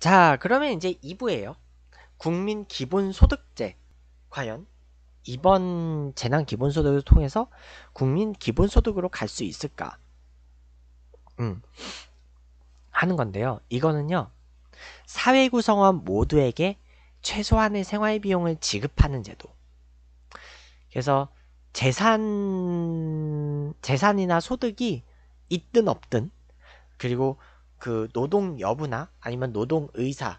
자 그러면 이제 2부에요 국민 기본소득제 과연 이번 재난 기본소득을 통해서 국민 기본소득으로 갈 수 있을까? 음. 하는 건데요. 이거는요. 사회 구성원 모두에게 최소한의 생활 비용을 지급하는 제도. 그래서 재산 재산이나 소득이 있든 없든 그리고 그 노동 여부나 아니면 노동 의사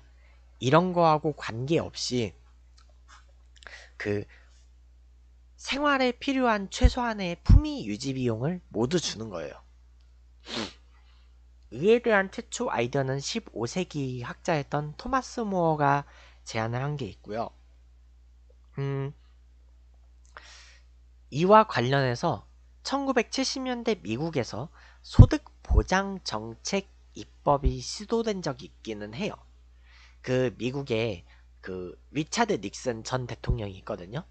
이런 거하고 관계없이 그 생활에 필요한 최소한의 품위 유지 비용을 모두 주는 거예요. 이에 대한 최초 아이디어는 15세기 학자였던 토마스 모어가 제안을 한 게 있고요. 음, 이와 관련해서 1970년대 미국에서 소득 보장 정책 입법이 시도된 적이 있기는 해요. 그 미국에 그 리차드 닉슨 전 대통령이 있거든요.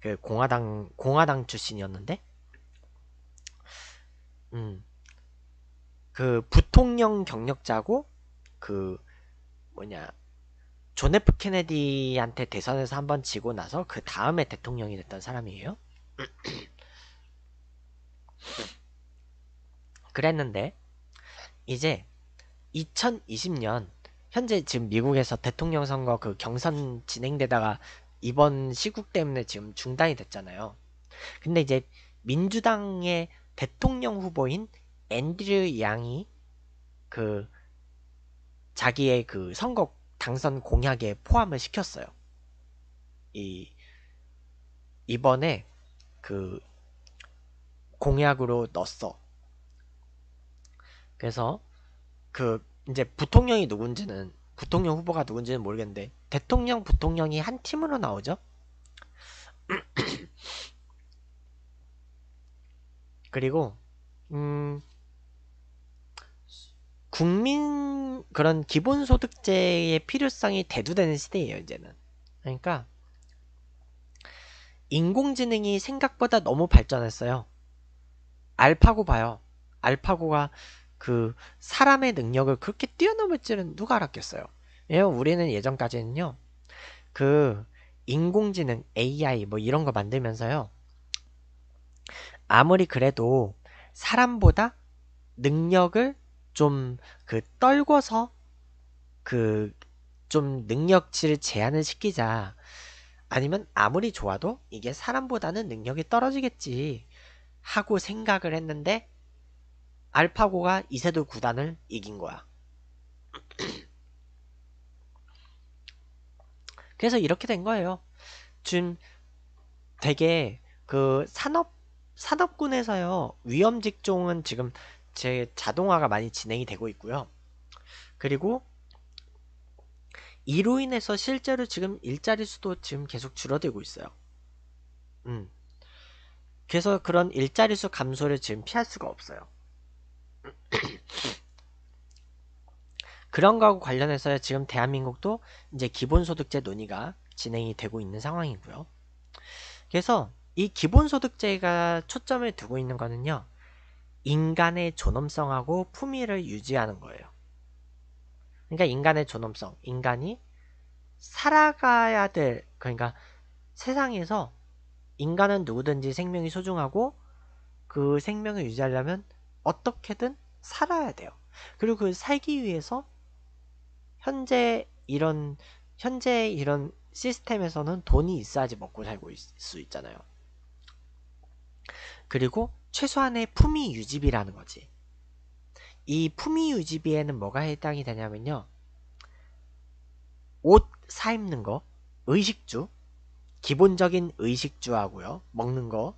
그 공화당 공화당 출신이었는데 음. 그 부통령 경력자고 그 뭐냐 존 F 케네디한테 대선에서 한번 지고 나서 그 다음에 대통령이 됐던 사람이에요. 그랬는데 이제 2020년 현재 지금 미국에서 대통령 선거 그 경선 진행되다가 이번 시국 때문에 지금 중단이 됐잖아요. 근데 이제 민주당의 대통령 후보인 앤드류 양이 그 자기의 그 선거 당선 공약에 포함을 시켰어요. 이 이번에 그 공약으로 넣었어. 그래서 그 이제 부통령이 누군지는 부통령 후보가 누군지는 모르겠는데 대통령 부통령이 한 팀으로 나오죠. 그리고 음 국민 그런 기본소득제의 필요성이 대두되는 시대예요 이제는 그러니까 인공지능이 생각보다 너무 발전했어요 알파고 봐요 알파고가 그 사람의 능력을 그렇게 뛰어넘을 지는 누가 알았겠어요. 왜냐면 예, 우리는 예전까지는요. 그 인공지능 AI 뭐 이런 거 만들면서요. 아무리 그래도 사람보다 능력을 좀 그 떨궈서 그 좀 능력치를 제한을 시키자. 아니면 아무리 좋아도 이게 사람보다는 능력이 떨어지겠지 하고 생각을 했는데 알파고가 이세돌 구단을 이긴 거야. 그래서 이렇게 된 거예요. 지금 되게 그 산업 산업군에서요 위험 직종은 지금 제 자동화가 많이 진행이 되고 있고요. 그리고 이로 인해서 실제로 지금 일자리 수도 지금 계속 줄어들고 있어요. 음. 그래서 그런 일자리 수 감소를 지금 피할 수가 없어요. 그런 거하고 관련해서 지금 대한민국도 이제 기본소득제 논의가 진행이 되고 있는 상황이고요. 그래서 이 기본소득제가 초점을 두고 있는 거는요. 인간의 존엄성하고 품위를 유지하는 거예요. 그러니까 인간의 존엄성, 인간이 살아가야 될, 그러니까 세상에서 인간은 누구든지 생명이 소중하고 그 생명을 유지하려면 어떻게든 살아야 돼요. 그리고 그 살기 위해서 현재 이런 현재 이런 시스템에서는 돈이 있어야지 먹고 살고 있, 을수 있잖아요. 그리고 최소한의 품위 유지비라는 거지. 이 품위 유지비에는 뭐가 해당이 되냐면요. 옷 사 입는 거, 의식주, 기본적인 의식주하고요. 먹는 거,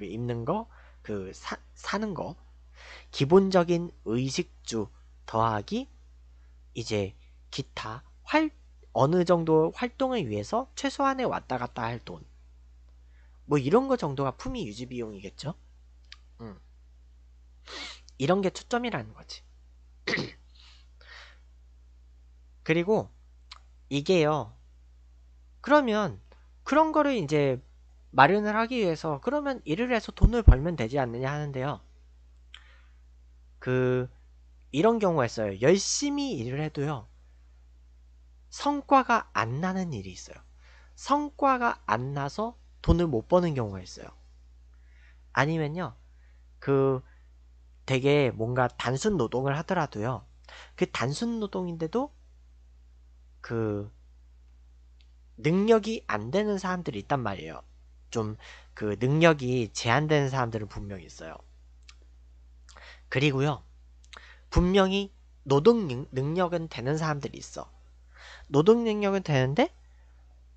입는 거, 그 사, 사는 거, 기본적인 의식주 더하기 이제 기타 활 어느 정도 활동을 위해서 최소한의 왔다 갔다 할 돈. 뭐 이런 거 정도가 품위 유지 비용이겠죠? 음. 이런 게 초점이라는 거지. 그리고 이게요. 그러면 그런 거를 이제 마련을 하기 위해서 그러면 일을 해서 돈을 벌면 되지 않느냐 하는데요. 그 이런 경우가 있어요. 열심히 일을 해도요. 성과가 안 나는 일이 있어요. 성과가 안 나서 돈을 못 버는 경우가 있어요. 아니면요. 그 되게 뭔가 단순 노동을 하더라도요. 그 단순 노동인데도 그 능력이 안 되는 사람들이 있단 말이에요. 좀 그 능력이 제한되는 사람들은 분명히 있어요. 그리고요. 분명히 노동 능력은 되는 사람들이 있어. 노동 능력은 되는데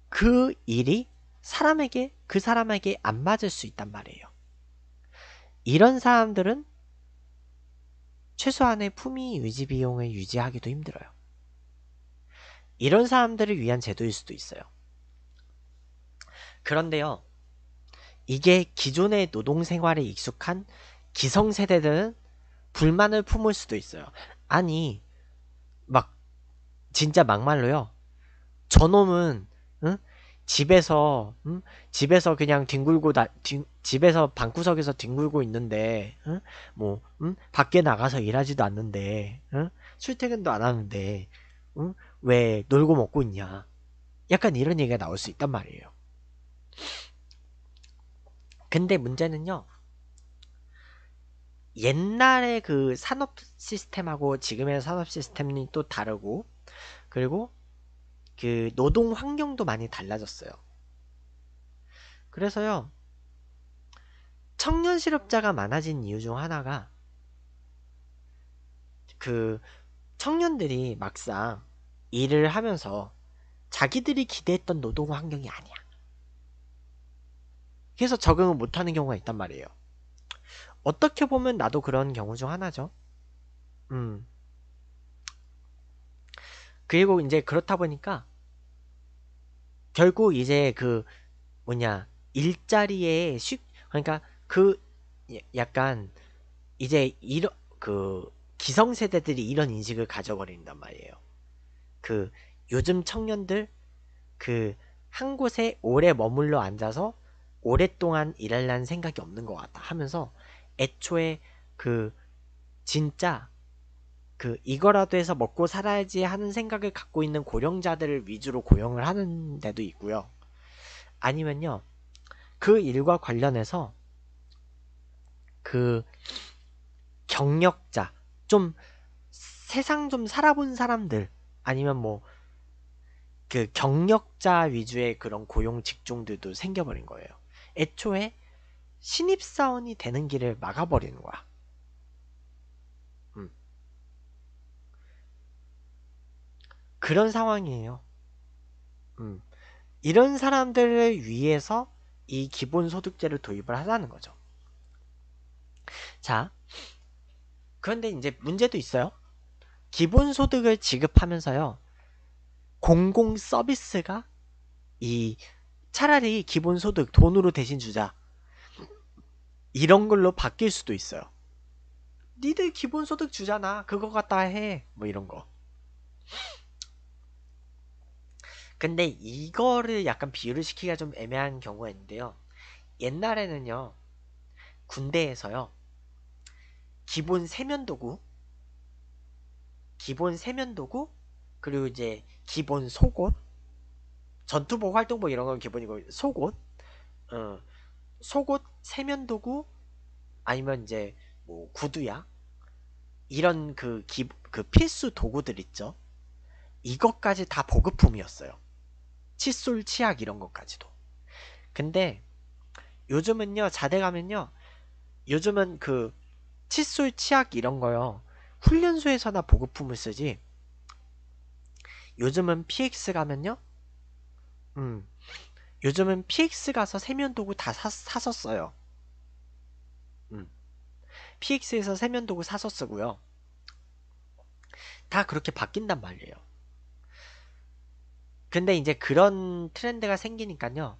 그 일이 사람에게 그 사람에게 안 맞을 수 있단 말이에요. 이런 사람들은 최소한의 품위 유지 비용을 유지하기도 힘들어요. 이런 사람들을 위한 제도일 수도 있어요. 그런데요. 이게 기존의 노동 생활에 익숙한 기성세대들은 불만을 품을 수도 있어요. 아니, 막, 진짜 막말로요. 저놈은, 응? 집에서, 응? 집에서 그냥 뒹굴고, 나, 뒹, 집에서 방구석에서 뒹굴고 있는데, 응? 뭐, 응? 밖에 나가서 일하지도 않는데, 응? 출퇴근도 안 하는데, 응? 왜 놀고 먹고 있냐. 약간 이런 얘기가 나올 수 있단 말이에요. 근데 문제는요. 옛날의 그 산업 시스템하고 지금의 산업 시스템이 또 다르고 그리고 그 노동 환경도 많이 달라졌어요. 그래서요. 청년 실업자가 많아진 이유 중 하나가 그 청년들이 막상 일을 하면서 자기들이 기대했던 노동 환경이 아니야. 그래서 적응을 못하는 경우가 있단 말이에요. 어떻게 보면 나도 그런 경우 중 하나죠. 음. 그리고 이제 그렇다 보니까 결국 이제 그 뭐냐 일자리에 쉽 그러니까 그 약간 이제 이런 그 기성세대들이 이런 인식을 가져버린단 말이에요. 그 요즘 청년들 그 한 곳에 오래 머물러 앉아서 오랫동안 일할라는 생각이 없는 것 같다 하면서 애초에 그 진짜 그 이거라도 해서 먹고 살아야지 하는 생각을 갖고 있는 고령자들을 위주로 고용을 하는 데도 있고요. 아니면요. 그 일과 관련해서 그 경력자 좀 세상 좀 살아본 사람들 아니면 뭐 그 경력자 위주의 그런 고용 직종들도 생겨버린 거예요. 애초에 신입사원이 되는 길을 막아버리는 거야. 음. 그런 상황이에요. 음. 이런 사람들을 위해서 이 기본소득제를 도입을 하자는 거죠. 자, 그런데 이제 문제도 있어요. 기본소득을 지급하면서요. 공공서비스가 이 차라리 기본소득 돈으로 대신 주자. 이런 걸로 바뀔 수도 있어요. 니들 기본소득 주잖아. 그거 갖다 해. 뭐 이런 거. 근데 이거를 약간 비유를 시키기가 좀 애매한 경우가 있는데요. 옛날에는요. 군대에서요. 기본 세면도구 기본 세면도구 그리고 이제 기본 속옷 전투복 활동복 이런 건 기본이고 속옷 어, 속옷, 세면도구 아니면 이제 뭐 구두야 이런 그, 기, 그 필수 도구들 있죠. 이것까지 다 보급품이었어요. 칫솔, 치약 이런 것까지도. 근데 요즘은요 자대 가면요 요즘은 그 칫솔, 치약 이런 거요 훈련소에서나 보급품을 쓰지. 요즘은 PX 가면요, 음 요즘은 PX 가서 세면도구 다 사, 사서 써요. 음. PX에서 세면도구 사서 쓰고요. 다 그렇게 바뀐단 말이에요. 근데 이제 그런 트렌드가 생기니까요.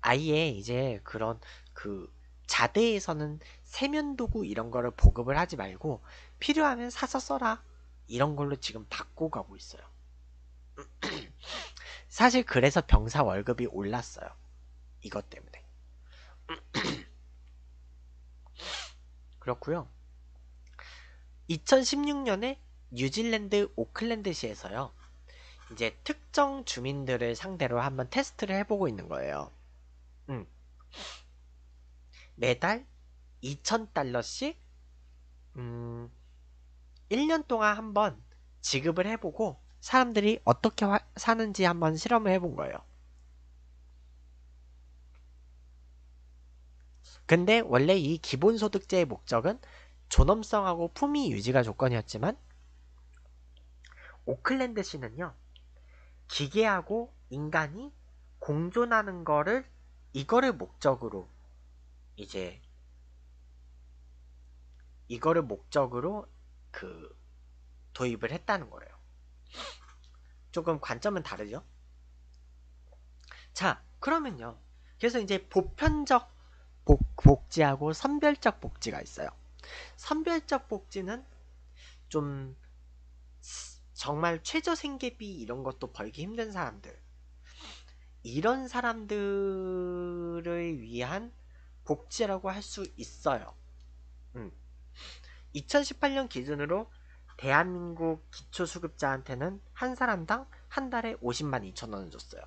아예 이제 그런 그 자대에서는 세면도구 이런 거를 보급을 하지 말고 필요하면 사서 써라. 이런 걸로 지금 바꿔 가고 있어요. 사실 그래서 병사 월급이 올랐어요. 이것 때문에. 그렇고요. 2016년에 뉴질랜드 오클랜드시에서요. 이제 특정 주민들을 상대로 한번 테스트를 해보고 있는 거예요. 음. 매달 2,000달러씩 음, 1년 동안 한번 지급을 해보고 사람들이 어떻게 화, 사는지 한번 실험을 해본 거예요. 근데 원래 이 기본소득제의 목적은 존엄성하고 품위 유지가 조건이었지만 오클랜드 시는요 기계하고 인간이 공존하는 거를 이거를 목적으로 이제 이거를 목적으로 그 도입을 했다는 거예요. 조금 관점은 다르죠. 자, 그러면요. 그래서 이제 보편적 복, 지하고 선별적 복지가 있어요. 선별적 복지는 좀 정말 최저 생계비 이런 것도 벌기 힘든 사람들 이런 사람들을 위한 복지라고 할 수 있어요. 음. 2018년 기준으로 대한민국 기초수급자한테는 한 사람당 한 달에 50만 2천 원을 줬어요.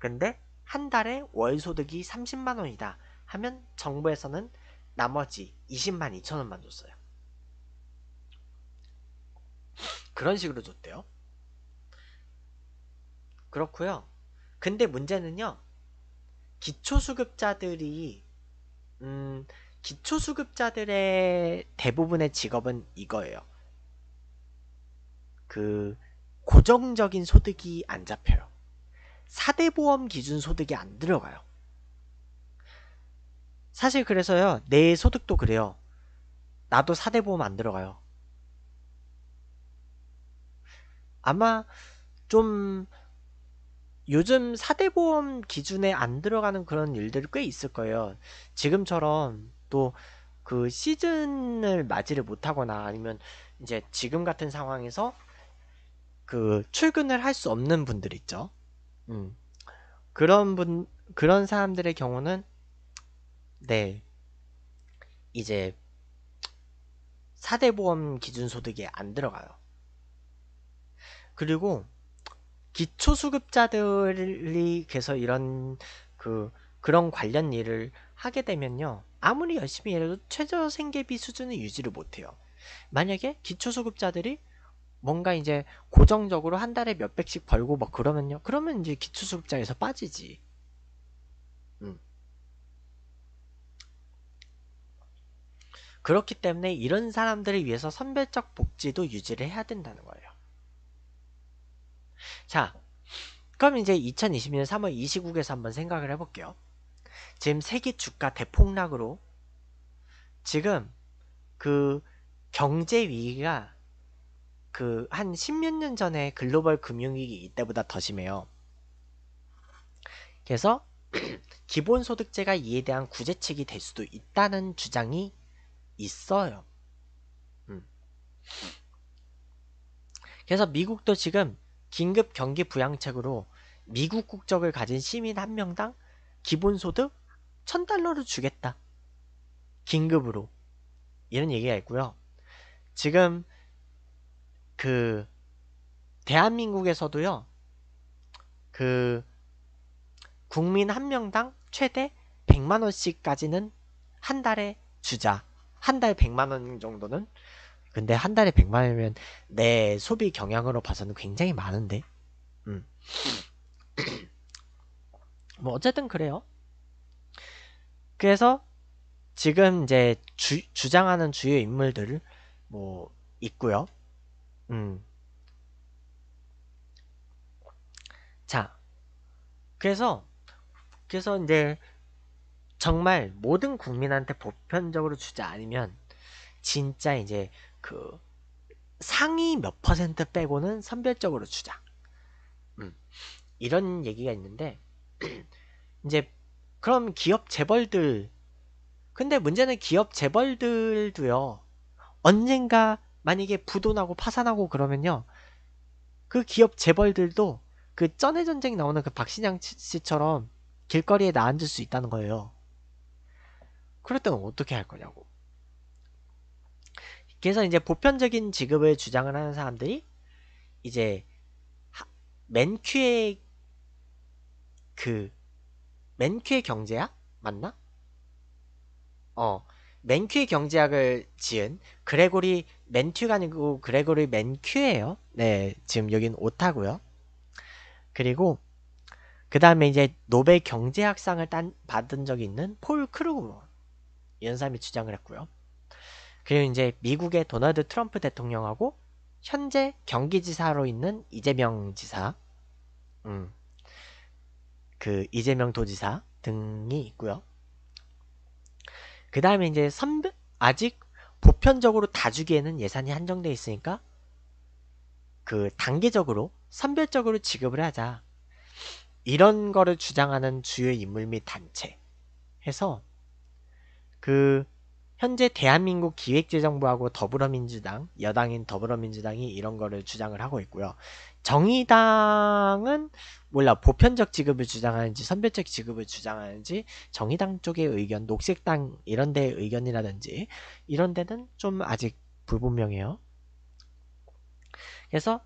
근데 한 달에 월 소득이 30만 원이다 하면 정부에서는 나머지 20만 2천 원만 줬어요. 그런 식으로 줬대요. 그렇고요. 근데 문제는요. 기초수급자들이 음, 기초수급자들의 대부분의 직업은 이거예요. 그 고정적인 소득이 안 잡혀요. 4대 보험 기준 소득이 안 들어가요. 사실 그래서요. 내 소득도 그래요. 나도 4대 보험 안 들어가요. 아마 좀 요즘 4대 보험 기준에 안 들어가는 그런 일들이 꽤 있을 거예요. 지금처럼 또 그 시즌을 맞이를 못하거나 아니면 이제 지금 같은 상황에서 그 출근을 할 수 없는 분들 있죠. 음. 그런 분 그런 사람들의 경우는 네. 이제 4대 보험 기준 소득에 안 들어가요. 그리고 기초수급자들이 계속 이런 그 그런 관련 일을 하게 되면요. 아무리 열심히 일해도 최저생계비 수준을 유지를 못해요. 만약에 기초수급자들이 뭔가 이제 고정적으로 한 달에 몇 백씩 벌고 막 그러면요. 그러면 이제 기초수급자에서 빠지지. 음. 그렇기 때문에 이런 사람들을 위해서 선별적 복지도 유지를 해야 된다는 거예요. 자, 그럼 이제 2020년 3월 이 시국에서 한번 생각을 해볼게요. 지금 세계 주가 대폭락으로 지금 그 경제 위기가 그한 십몇 년 전에 글로벌 금융위기 이때보다 더 심해요. 그래서 기본소득제가 이에 대한 구제책이 될 수도 있다는 주장이 있어요. 음. 그래서 미국도 지금 긴급 경기 부양책으로 미국 국적을 가진 시민 한 명당 기본소득 1000달러를 주겠다. 긴급으로. 이런 얘기가 있고요. 지금 그 대한민국에서도요. 그 국민 한 명당 최대 100만 원씩까지는 한 달에 주자. 한달 100만 원 정도는 근데 한 달에 100만 원이면 내 소비 경향으로 봐서는 굉장히 많은데. 음. 뭐 어쨌든 그래요. 그래서 지금 이제 주, 주장하는 주요 인물들 뭐 있고요. 음. 자, 그래서 그래서 이제 정말 모든 국민한테 보편적으로 주자 아니면 진짜 이제 그 상위 몇 퍼센트 빼고는 선별적으로 주자. 음, 이런 얘기가 있는데 이제 그럼 기업 재벌들 근데 문제는 기업 재벌들도요 언젠가 만약에 부도나고 파산하고 그러면요. 그 기업 재벌들도 그 쩐의 전쟁 이 나오는 그 박신양 씨처럼 길거리에 나앉을 수 있다는 거예요. 그랬때면 어떻게 할 거냐고. 그래서 이제 보편적인 지급을 주장을 하는 사람들이 이제 맨큐의 그 맨큐의 경제학 맞나? 어, 맨큐의 경제학을 지은 그레고리 맨튜가 아니고 그레고리 맨큐예요. 네, 지금 여긴 오타고요. 그리고 그 다음에 이제 노벨 경제학상을 딴, 받은 적이 있는 폴 크루그먼 이런 사람이 주장을 했고요. 그리고 이제 미국의 도널드 트럼프 대통령하고 현재 경기지사로 있는 이재명 지사, 음, 그 이재명 도지사 등이 있고요. 그 다음에 이제 선배 아직 보편적으로 다 주기에는 예산이 한정되어 있으니까 그 단계적으로 선별적으로 지급을 하자. 이런 거를 주장하는 주요 인물 및 단체 해서 그 현재 대한민국 기획재정부하고 더불어민주당, 여당인 더불어민주당이 이런 거를 주장을 하고 있고요. 정의당은 몰라 보편적 지급을 주장하는지 선별적 지급을 주장하는지 정의당 쪽의 의견, 녹색당 이런 데의 의견이라든지 이런 데는 좀 아직 불분명해요. 그래서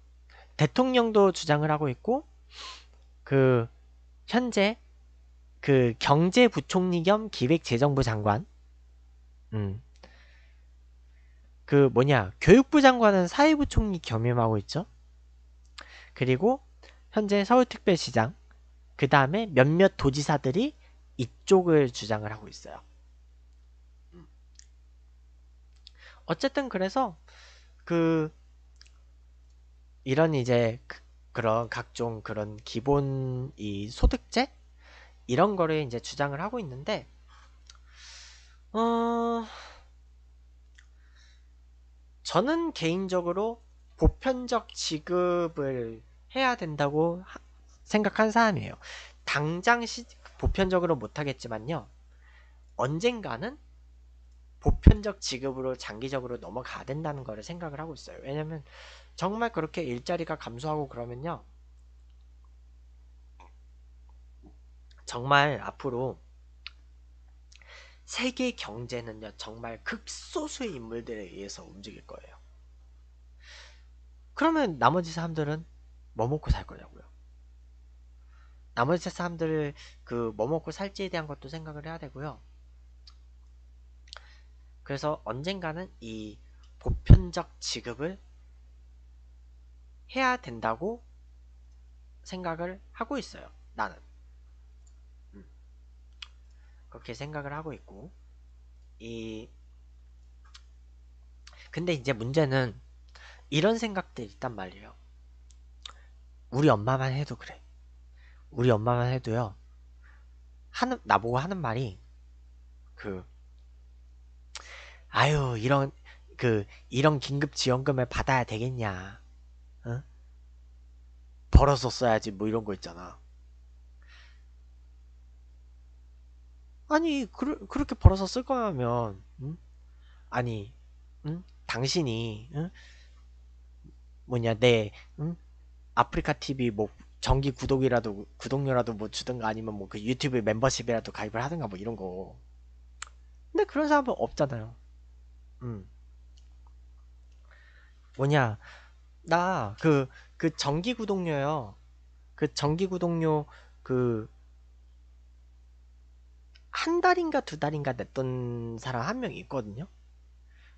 대통령도 주장을 하고 있고 그 현재 그 경제부총리 겸 기획재정부 장관 음. 그 뭐냐 교육부 장관은 사회부 총리 겸임하고 있죠. 그리고 현재 서울특별시장 그 다음에 몇몇 도지사들이 이쪽을 주장을 하고 있어요. 어쨌든 그래서 그 이런 이제 그, 그런 각종 그런 기본 이 소득제 이런 거를 이제 주장을 하고 있는데 어... 저는 개인적으로 보편적 지급을 해야 된다고 생각한 사람이에요. 당장 시, 보편적으로 못하겠지만요. 언젠가는 보편적 지급으로 장기적으로 넘어가야 된다는 거를 생각을 하고 있어요. 왜냐면 정말 그렇게 일자리가 감소하고 그러면요. 정말 앞으로 세계 경제는요 정말 극소수의 인물들에 의해서 움직일 거예요. 그러면 나머지 사람들은 뭐 먹고 살 거냐고요. 나머지 사람들을 그 뭐 먹고 살지에 대한 것도 생각을 해야 되고요. 그래서 언젠가는 이 보편적 지급을 해야 된다고 생각을 하고 있어요. 나는. 그렇게 생각을 하고 있고 이 근데 이제 문제는 이런 생각들 있단 말이에요. 우리 엄마만 해도 그래. 우리 엄마만 해도요. 하는 나보고 하는 말이 그 아유 이런 그 이런 긴급 지원금을 받아야 되겠냐? 응? 벌어서 써야지 뭐 이런 거 있잖아. 아니 그 그렇게 벌어서 쓸 거면 응? 아니 응? 당신이 응? 뭐냐 내 아프리카 TV 뭐 정기 구독이라도 구독료라도 뭐 주든가 아니면 뭐 그 유튜브 멤버십이라도 가입을 하든가 뭐 이런 거 근데 그런 사람은 없잖아요 음 뭐냐 나 그그 그 정기 구독료요 그 정기 구독료 그한 달인가 두 달인가 냈던 사람 한 명 있거든요.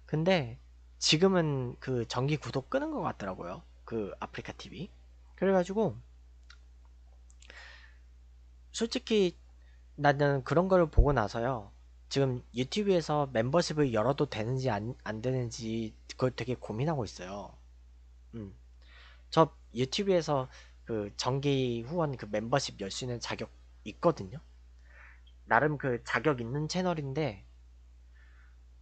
근데 지금은 그 정기 구독 끄는 것 같더라고요. 그 아프리카 TV. 그래가지고 솔직히 나는 그런 걸 보고 나서요. 지금 유튜브에서 멤버십을 열어도 되는지 안, 안 되는지 그걸 되게 고민하고 있어요. 음. 저 유튜브에서 그 정기 후원 그 멤버십 열 수 있는 자격 있거든요. 나름 그 자격 있는 채널인데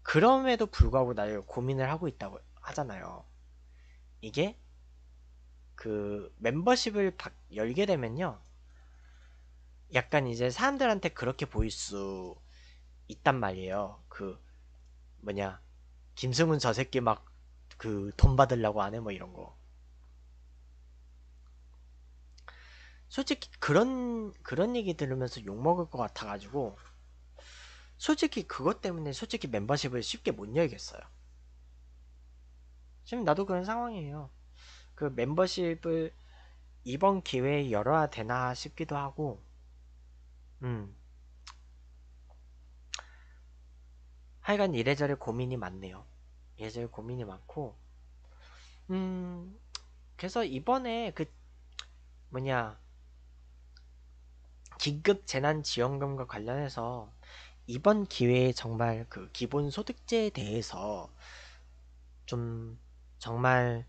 그럼에도 불구하고 나를 고민을 하고 있다고 하잖아요. 이게 그 멤버십을 열게 되면요. 약간 이제 사람들한테 그렇게 보일 수 있단 말이에요. 그 뭐냐 김승훈 저 새끼 막 그 돈 받으려고 안해뭐 이런 거. 솔직히 그런 그런 얘기 들으면서 욕먹을 것 같아가지고 솔직히 그것 때문에 솔직히 멤버십을 쉽게 못 열겠어요 지금 나도 그런 상황이에요 그 멤버십을 이번 기회에 열어야 되나 싶기도 하고 음 하여간 이래저래 고민이 많네요 이래저래 고민이 많고 음 그래서 이번에 그 뭐냐 긴급 재난 지원금과 관련해서 이번 기회에 정말 그 기본 소득제에 대해서 좀 정말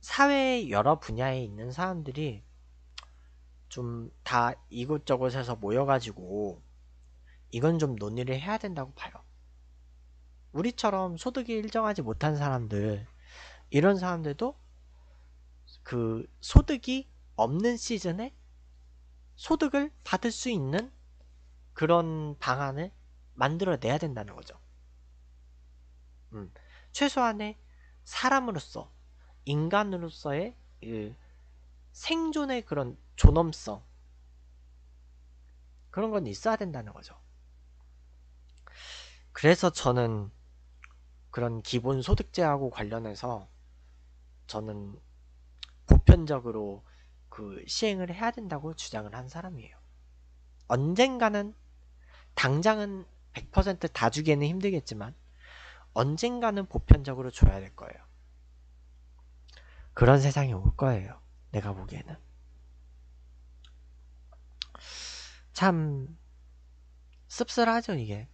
사회 여러 분야에 있는 사람들이 좀 다 이곳저곳에서 모여가지고 이건 좀 논의를 해야 된다고 봐요. 우리처럼 소득이 일정하지 못한 사람들, 이런 사람들도 그 소득이 없는 시즌에 소득을 받을 수 있는 그런 방안을 만들어내야 된다는 거죠. 음, 최소한의 사람으로서 인간으로서의 그 생존의 그런 존엄성 그런 건 있어야 된다는 거죠. 그래서 저는 그런 기본소득제하고 관련해서 저는 보편적으로 그 시행을 해야 된다고 주장을 한 사람이에요. 언젠가는 당장은 100%다 주기에는 힘들겠지만 언젠가는 보편적으로 줘야 될 거예요. 그런 세상이 올 거예요. 내가 보기에는. 참 씁쓸하죠, 이게.